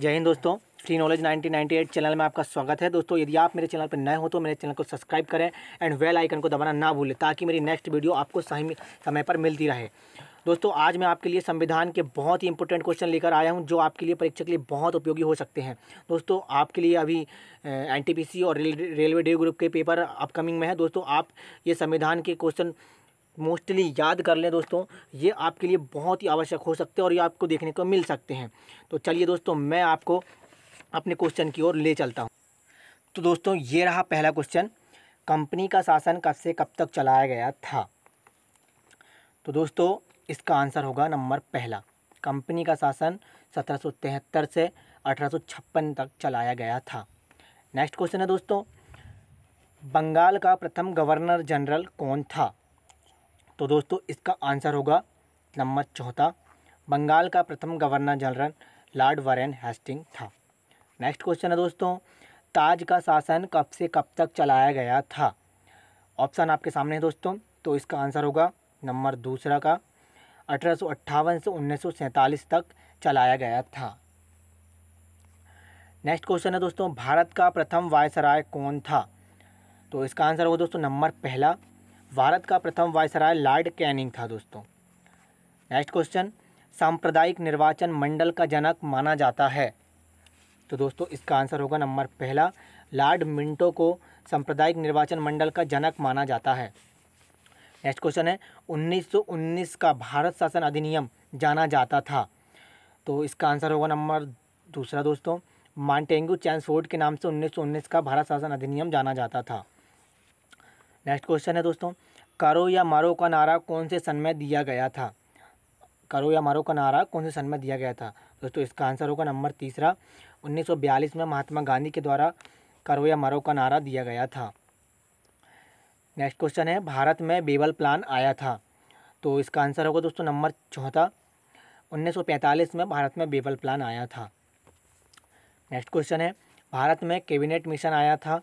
जय हिंद दोस्तों free knowledge 1998 channel में आपका स्वागत है दोस्तों यदि आप मेरे चैनल पर नए हो तो मेरे चैनल को सब्सक्राइब करें एंड वेल आइकन को दबाना ना भूलें ताकि मेरी नेक्स्ट वीडियो आपको सही समय पर मिलती रहे दोस्तों आज मैं आपके लिए संविधान के बहुत ही इंपॉर्टेंट क्वेश्चन लेकर आया हूं जो आपके लिए परीक्षा के लिए बहुत उपयोगी हो सकते हैं दोस्तों आपके लिए अभी एनटीपीसी और रेलवे डे ग्रुप के पेपर अपकमिंग में है दोस्तों आप ये संविधान के क्वेश्चन मोस्टली याद कर लें दोस्तों ये आपके लिए बहुत ही आवश्यक हो सकते हैं और ये आपको देखने को मिल सकते हैं तो चलिए दोस्तों मैं आपको अपने क्वेश्चन की ओर ले चलता हूँ तो दोस्तों ये रहा पहला क्वेश्चन कंपनी का शासन कब से कब तक चलाया गया था तो दोस्तों इसका आंसर होगा नंबर पहला कंपनी का शासन सत्रह से अठारह तक चलाया गया था नेक्स्ट क्वेश्चन है दोस्तों बंगाल का प्रथम गवर्नर जनरल कौन था तो दोस्तों इसका आंसर होगा नंबर चौथा बंगाल का प्रथम governor general lord Warren Hasting था नेक्स्ट क्वेश्चन है दोस्तों ताज का शासन कब से कब तक चलाया गया था ऑप्शन आपके सामने है दोस्तों तो इसका आंसर होगा नंबर दूसरा का अठारह से उन्नीस तक चलाया गया था नेक्स्ट क्वेश्चन है दोस्तों भारत का प्रथम वायसराय कौन था तो इसका आंसर होगा दोस्तों नंबर पहला भारत का प्रथम वायसराय लॉर्ड कैनिंग था दोस्तों नेक्स्ट क्वेश्चन सांप्रदायिक निर्वाचन मंडल का जनक माना जाता है तो दोस्तों इसका आंसर होगा नंबर पहला लॉर्ड मिंटो को सांप्रदायिक निर्वाचन मंडल का जनक माना जाता है नेक्स्ट क्वेश्चन है 1919 का भारत शासन अधिनियम जाना जाता था तो इसका आंसर होगा नंबर दूसरा दोस्तों मांटेंगू चैंसफोर्ड के नाम से 1919 का भारत शासन अधिनियम जाना जाता था नेक्स्ट क्वेश्चन है दोस्तों करो या मारो का नारा कौन से सन में दिया गया था करो या मारो का नारा कौन से सन में दिया गया था दोस्तों इसका आंसर होगा नंबर तीसरा 1942 में महात्मा गांधी के द्वारा करो या मारो का नारा दिया गया था नेक्स्ट क्वेश्चन है भारत में बेबल प्लान आया था तो इसका आंसर होगा दोस्तों नंबर चौथा 1945 में भारत में बेबल प्लान आया था नेक्स्ट क्वेश्चन है भारत में कैबिनेट मिशन आया था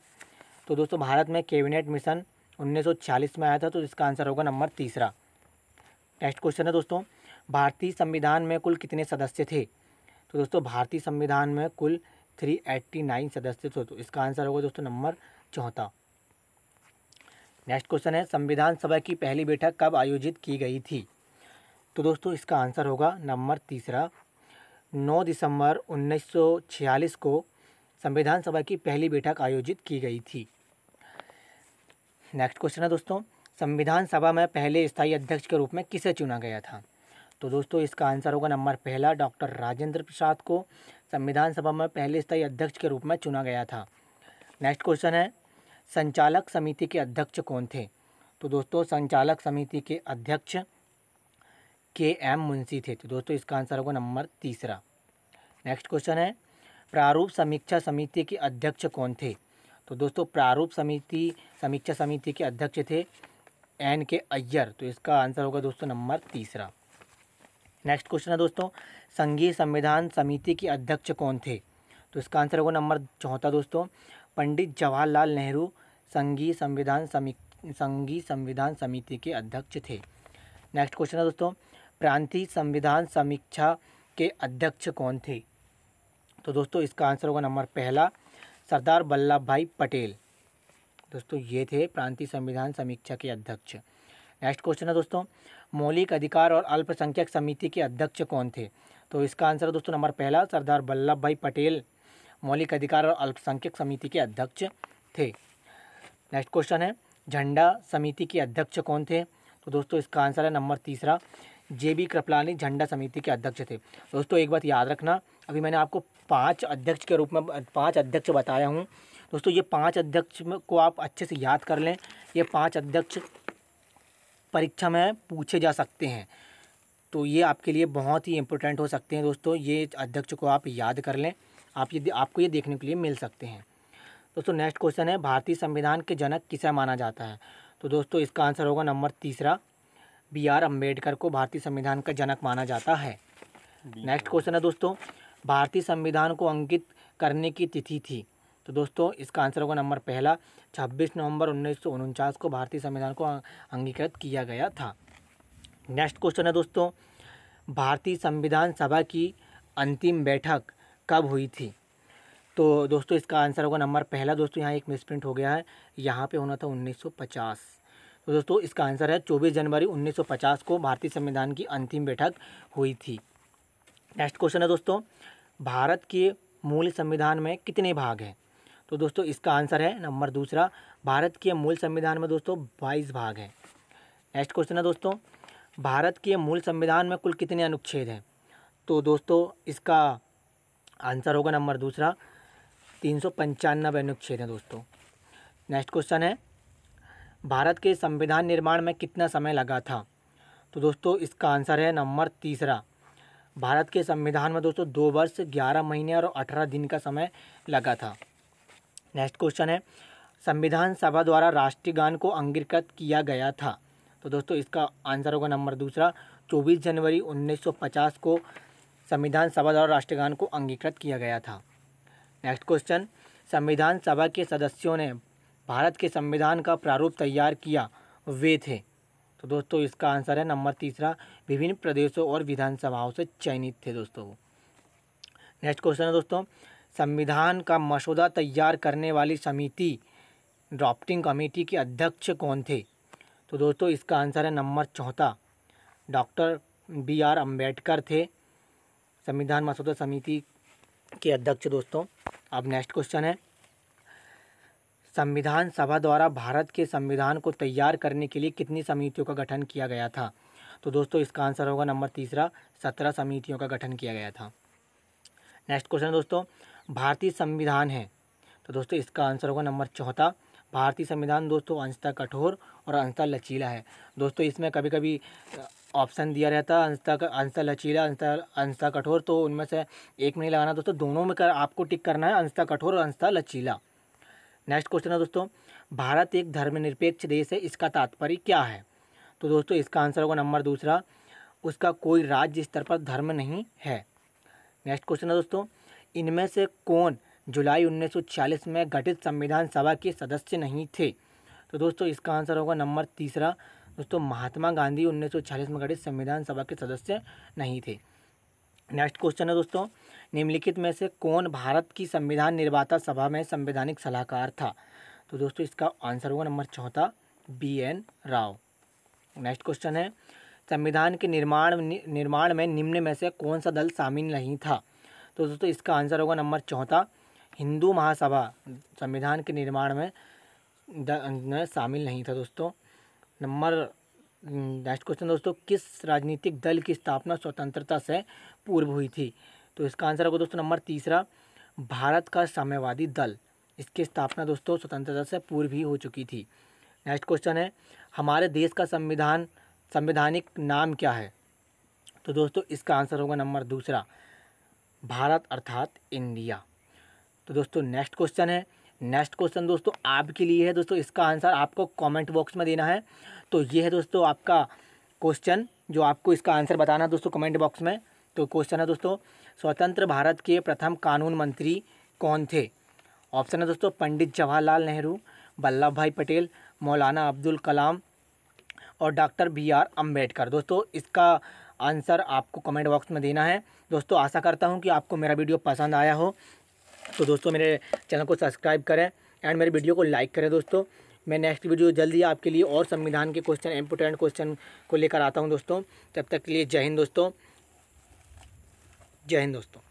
तो दोस्तों भारत में कैबिनेट मिशन 1940 में आया था तो इसका आंसर होगा नंबर तीसरा नेक्स्ट क्वेश्चन है दोस्तों भारतीय संविधान में कुल कितने सदस्य थे तो दोस्तों भारतीय संविधान में कुल 389 सदस्य थे तो इसका आंसर होगा दोस्तों नंबर चौथा नेक्स्ट क्वेश्चन है संविधान सभा की पहली बैठक कब आयोजित की गई थी तो दोस्तों इसका आंसर होगा नंबर तीसरा नौ दिसंबर उन्नीस को संविधान सभा की पहली बैठक आयोजित की गई थी नेक्स्ट क्वेश्चन है दोस्तों संविधान सभा में पहले स्थायी अध्यक्ष के रूप में किसे चुना गया था तो दोस्तों इसका आंसर होगा नंबर पहला डॉक्टर राजेंद्र प्रसाद को संविधान सभा में पहले स्थायी अध्यक्ष के रूप में चुना गया था नेक्स्ट क्वेश्चन है संचालक समिति के अध्यक्ष कौन थे तो दोस्तों संचालक समिति के अध्यक्ष के एम मुंशी थे तो दोस्तों इसका आंसर होगा नंबर तीसरा नेक्स्ट क्वेश्चन है प्रारूप समीक्षा समिति के अध्यक्ष कौन थे तो दोस्तों प्रारूप समिति समीक्षा समिति के अध्यक्ष थे एन के अय्यर तो इसका आंसर होगा दोस्तों नंबर तीसरा नेक्स्ट क्वेश्चन है दोस्तों संघीय संविधान समिति के अध्यक्ष कौन थे तो इसका आंसर होगा नंबर चौथा दोस्तों पंडित जवाहरलाल नेहरू संघीय संविधान समी संघीय संविधान समिति के अध्यक्ष थे नेक्स्ट क्वेश्चन है दोस्तों प्रांतीय संविधान समीक्षा के अध्यक्ष कौन थे तो दोस्तों इसका आंसर होगा नंबर पहला सरदार वल्लभ भाई पटेल दोस्तों ये थे प्रांतीय संविधान समीक्षा के अध्यक्ष नेक्स्ट क्वेश्चन है दोस्तों मौलिक अधिकार और अल्पसंख्यक समिति के अध्यक्ष कौन थे तो इसका आंसर है दोस्तों नंबर पहला सरदार वल्लभ भाई पटेल मौलिक अधिकार और अल्पसंख्यक समिति के अध्यक्ष थे नेक्स्ट क्वेश्चन है झंडा समिति के अध्यक्ष कौन थे तो दोस्तों इसका आंसर है नंबर तीसरा जे बी कृपलानी झंडा समिति के अध्यक्ष थे दोस्तों एक बात याद रखना अभी मैंने आपको पांच अध्यक्ष के रूप में पांच अध्यक्ष बताया हूँ दोस्तों ये पांच अध्यक्ष को आप अच्छे से याद कर लें ये पांच अध्यक्ष परीक्षा में पूछे जा सकते हैं तो ये आपके लिए बहुत ही इम्पोर्टेंट हो सकते हैं दोस्तों ये अध्यक्ष को आप याद कर लें आप ये आपको ये देखने के लिए मिल सकते हैं दोस्तों नेक्स्ट क्वेश्चन है भारतीय संविधान के जनक किसे माना जाता है तो दोस्तों इसका आंसर होगा नंबर तीसरा बी आर अम्बेडकर को भारतीय संविधान का जनक माना जाता है नेक्स्ट क्वेश्चन है दोस्तों भारतीय संविधान को अंकित करने की तिथि थी तो दोस्तों इसका आंसर होगा नंबर पहला 26 नवंबर उन्नीस को भारतीय संविधान को अं- अंगीकृत किया गया था नेक्स्ट क्वेश्चन है दोस्तों भारतीय संविधान सभा की अंतिम बैठक कब हुई थी तो दोस्तों इसका आंसर होगा नंबर पहला दोस्तों यहाँ एक मिसप्रिंट हो गया है यहाँ पे होना था 1950 तो दोस्तों इसका आंसर है चौबीस जनवरी पचास को भारतीय संविधान की अंतिम बैठक हुई थी नेक्स्ट क्वेश्चन है दोस्तों भारत के मूल संविधान में कितने भाग हैं तो दोस्तों इसका आंसर है नंबर दूसरा भारत के मूल संविधान में दोस्तों बाईस भाग हैं नेक्स्ट क्वेश्चन है दोस्तों भारत के मूल संविधान में कुल कितने अनुच्छेद हैं तो दोस्तों इसका आंसर होगा नंबर दूसरा तीन सौ पंचानवे अनुच्छेद हैं दोस्तों नेक्स्ट क्वेश्चन है भारत के संविधान निर्माण में कितना समय लगा था तो दोस्तों इसका आंसर है नंबर तीसरा भारत के संविधान में दोस्तों दो वर्ष ग्यारह महीने और अठारह दिन का समय लगा था नेक्स्ट क्वेश्चन है संविधान सभा द्वारा राष्ट्रीय गान को अंगीकृत किया गया था तो दोस्तों इसका आंसर होगा नंबर दूसरा चौबीस जनवरी उन्नीस को संविधान सभा द्वारा राष्ट्रीय गान को अंगीकृत किया गया था नेक्स्ट क्वेश्चन संविधान सभा के सदस्यों ने भारत के संविधान का प्रारूप तैयार किया वे थे तो दोस्तों इसका आंसर है नंबर तीसरा विभिन्न प्रदेशों और विधानसभाओं से चयनित थे दोस्तों नेक्स्ट क्वेश्चन है दोस्तों संविधान का मसौदा तैयार करने वाली समिति ड्राफ्टिंग कमेटी के अध्यक्ष कौन थे तो दोस्तों इसका आंसर है नंबर चौथा डॉक्टर बी आर अम्बेडकर थे संविधान मसौदा समिति के अध्यक्ष दोस्तों अब नेक्स्ट क्वेश्चन है संविधान सभा द्वारा भारत के संविधान को तैयार करने के लिए कितनी समितियों का गठन किया गया था तो दोस्तों इसका आंसर होगा नंबर तीसरा सत्रह समितियों का गठन किया गया था नेक्स्ट क्वेश्चन दोस्तों भारतीय संविधान है तो दोस्तों इसका आंसर होगा नंबर चौथा भारतीय संविधान दोस्तों अंशतः कठोर और अंशतः लचीला है दोस्तों इसमें कभी कभी ऑप्शन दिया रहता है अंशतः अंशतः लचीला अंशतः अंशतः कठोर तो उनमें से एक में नहीं लगाना दोस्तों दोनों में कर आपको टिक करना है अंशतः कठोर और अंशतः लचीला नेक्स्ट क्वेश्चन है दोस्तों भारत एक धर्मनिरपेक्ष देश है इसका तात्पर्य क्या है तो दोस्तों इसका आंसर होगा नंबर दूसरा उसका कोई राज्य स्तर पर धर्म नहीं है नेक्स्ट क्वेश्चन है दोस्तों इनमें से कौन जुलाई 1940 में गठित संविधान सभा के सदस्य नहीं थे तो दोस्तों इसका आंसर होगा नंबर तीसरा दोस्तों महात्मा गांधी 1940 में गठित संविधान सभा के सदस्य नहीं थे नेक्स्ट क्वेश्चन है दोस्तों निम्नलिखित में से कौन भारत की संविधान निर्माता सभा में संवैधानिक सलाहकार था तो दोस्तों इसका आंसर होगा नंबर चौथा B N Rao next question है संविधान के निर्माण निर्माण में निम्न में से कौन सा दल शामिल नहीं था तो दोस्तों इसका आंसर होगा नंबर चौथा हिंदू महासभा संविधान के निर्माण में में शामिल नहीं था दोस्तों नंबर नेक्स्ट क्वेश्चन दोस्तों किस राजनीतिक दल की स्थापना स्वतंत्रता से पूर्व हुई थी तो इसका आंसर होगा दोस्तों नंबर तीसरा भारत का साम्यवादी दल इसकी स्थापना दोस्तों स्वतंत्रता से पूर्व ही हो चुकी थी नेक्स्ट क्वेश्चन है हमारे देश का संविधान संवैधानिक नाम क्या है तो दोस्तों इसका आंसर होगा नंबर दूसरा भारत अर्थात इंडिया तो दोस्तों नेक्स्ट क्वेश्चन है नेक्स्ट क्वेश्चन दोस्तों आपके लिए है दोस्तों इसका आंसर आपको कमेंट बॉक्स में देना है तो ये है दोस्तों आपका क्वेश्चन जो आपको इसका आंसर बताना है दोस्तों कमेंट बॉक्स में तो क्वेश्चन है दोस्तों स्वतंत्र भारत के प्रथम कानून मंत्री कौन थे ऑप्शन है दोस्तों पंडित जवाहरलाल नेहरू वल्लभ भाई पटेल मौलाना अब्दुल कलाम और डॉक्टर बी आर अम्बेडकर दोस्तों इसका आंसर आपको कमेंट बॉक्स में देना है दोस्तों आशा करता हूँ कि आपको मेरा वीडियो पसंद आया हो तो दोस्तों मेरे चैनल को सब्सक्राइब करें एंड मेरे वीडियो को लाइक करें दोस्तों मैं नेक्स्ट वीडियो जल्दी आपके लिए और संविधान के क्वेश्चन इम्पोर्टेंट क्वेश्चन को लेकर आता हूँ दोस्तों तब तक के लिए जय हिंद दोस्तों जय हिंद दोस्तों